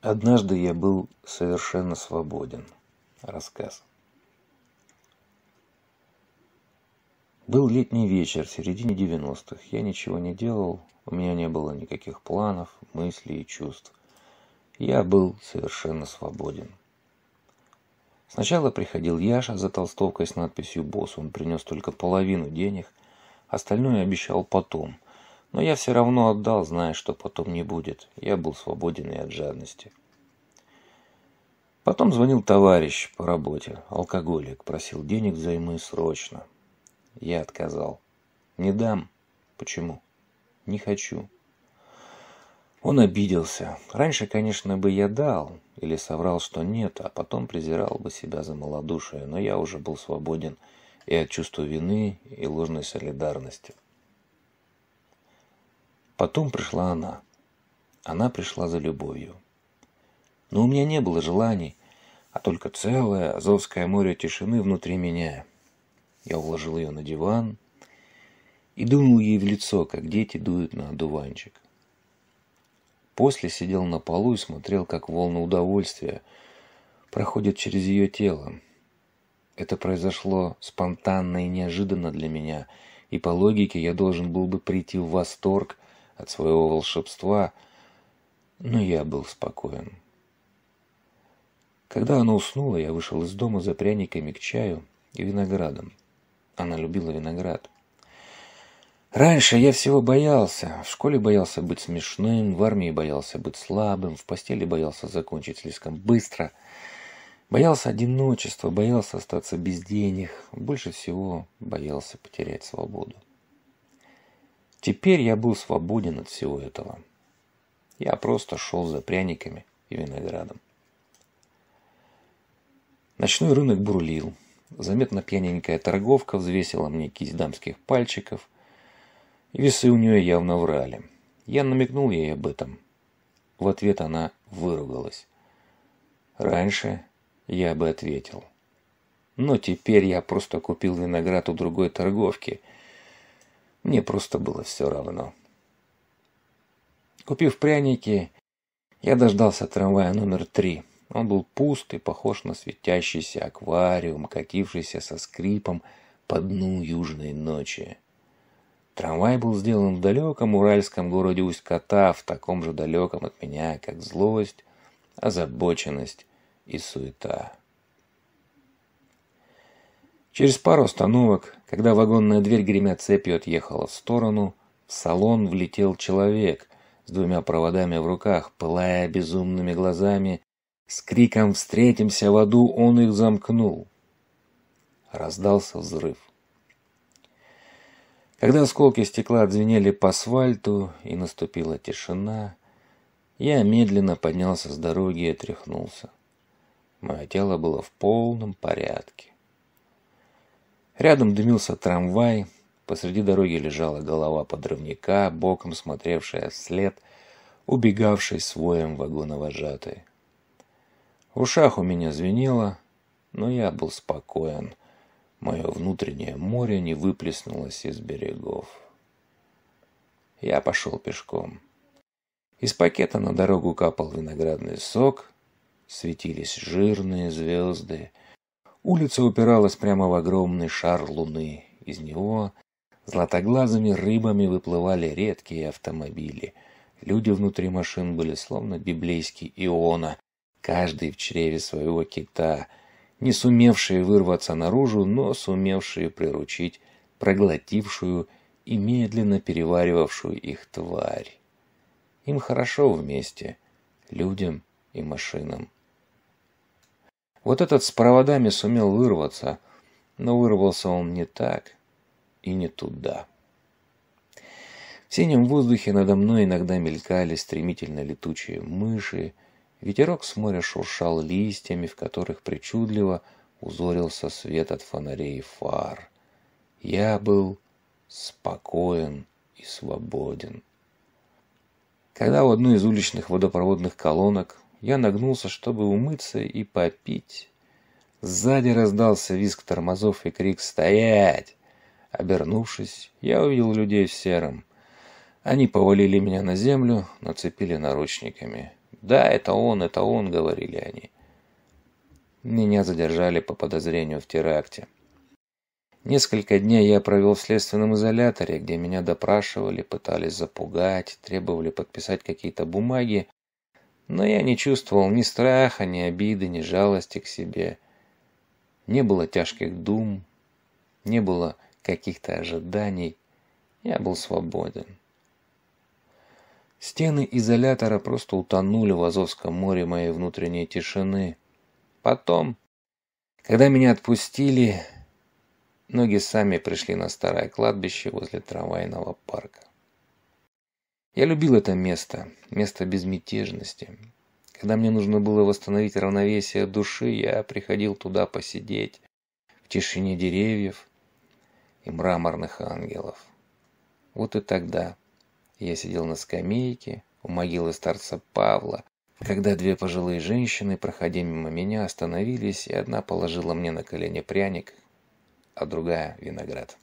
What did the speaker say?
Однажды я был совершенно свободен. Рассказ. Был летний вечер, в середине 90-х. Я ничего не делал, у меня не было никаких планов, мыслей и чувств. Я был совершенно свободен. Сначала приходил Яша за толстовкой с надписью «Босс». Он принес только половину денег, остальное обещал потом – но я все равно отдал, зная, что потом не будет. Я был свободен и от жадности. Потом звонил товарищ по работе, алкоголик, просил денег взаймы срочно. Я отказал. Не дам. Почему? Не хочу. Он обиделся. Раньше, конечно, бы я дал или соврал, что нет, а потом презирал бы себя за малодушие, но я уже был свободен и от чувства вины, и ложной солидарности. Потом пришла она. Она пришла за любовью. Но у меня не было желаний, а только целое Азовское море тишины внутри меня. Я уложил ее на диван и дунул ей в лицо, как дети дуют на одуванчик. После сидел на полу и смотрел, как волна удовольствия проходит через ее тело. Это произошло спонтанно и неожиданно для меня, и по логике я должен был бы прийти в восторг от своего волшебства, но я был спокоен. Когда она уснула, я вышел из дома за пряниками к чаю и виноградом. Она любила виноград. Раньше я всего боялся. В школе боялся быть смешным, в армии боялся быть слабым, в постели боялся закончить слишком быстро. Боялся одиночества, боялся остаться без денег. Больше всего боялся потерять свободу. Теперь я был свободен от всего этого. Я просто шел за пряниками и виноградом. Ночной рынок бурлил. Заметно пьяненькая торговка взвесила мне кисть дамских пальчиков. весы у нее явно врали. Я намекнул ей об этом. В ответ она выругалась. Раньше я бы ответил. Но теперь я просто купил виноград у другой торговки – мне просто было все равно. Купив пряники, я дождался трамвая номер три. Он был пуст и похож на светящийся аквариум, катившийся со скрипом по дну южной ночи. Трамвай был сделан в далеком уральском городе Усть-Ката, в таком же далеком от меня, как злость, озабоченность и суета. Через пару остановок, когда вагонная дверь гремя цепью отъехала в сторону, в салон влетел человек с двумя проводами в руках, пылая безумными глазами. С криком «Встретимся в аду!» он их замкнул. Раздался взрыв. Когда осколки стекла отзвенели по асфальту и наступила тишина, я медленно поднялся с дороги и отряхнулся. Мое тело было в полном порядке. Рядом дымился трамвай, посреди дороги лежала голова подрывника, боком смотревшая вслед, убегавший своем вагоновожатой. В ушах у меня звенело, но я был спокоен. Мое внутреннее море не выплеснулось из берегов. Я пошел пешком. Из пакета на дорогу капал виноградный сок, светились жирные звезды — Улица упиралась прямо в огромный шар луны. Из него златоглазыми рыбами выплывали редкие автомобили. Люди внутри машин были словно библейский Иона, каждый в чреве своего кита, не сумевшие вырваться наружу, но сумевшие приручить проглотившую и медленно переваривавшую их тварь. Им хорошо вместе, людям и машинам. Вот этот с проводами сумел вырваться, но вырвался он не так и не туда. В синем воздухе надо мной иногда мелькали стремительно летучие мыши, ветерок с моря шуршал листьями, в которых причудливо узорился свет от фонарей и фар. Я был спокоен и свободен. Когда в одну из уличных водопроводных колонок я нагнулся, чтобы умыться и попить. Сзади раздался визг тормозов и крик «Стоять!». Обернувшись, я увидел людей в сером. Они повалили меня на землю, нацепили наручниками. «Да, это он, это он», — говорили они. Меня задержали по подозрению в теракте. Несколько дней я провел в следственном изоляторе, где меня допрашивали, пытались запугать, требовали подписать какие-то бумаги, но я не чувствовал ни страха, ни обиды, ни жалости к себе. Не было тяжких дум, не было каких-то ожиданий. Я был свободен. Стены изолятора просто утонули в Азовском море моей внутренней тишины. Потом, когда меня отпустили, ноги сами пришли на старое кладбище возле трамвайного парка. Я любил это место, место безмятежности. Когда мне нужно было восстановить равновесие души, я приходил туда посидеть, в тишине деревьев и мраморных ангелов. Вот и тогда я сидел на скамейке у могилы старца Павла, когда две пожилые женщины, проходя мимо меня, остановились, и одна положила мне на колени пряник, а другая – виноград.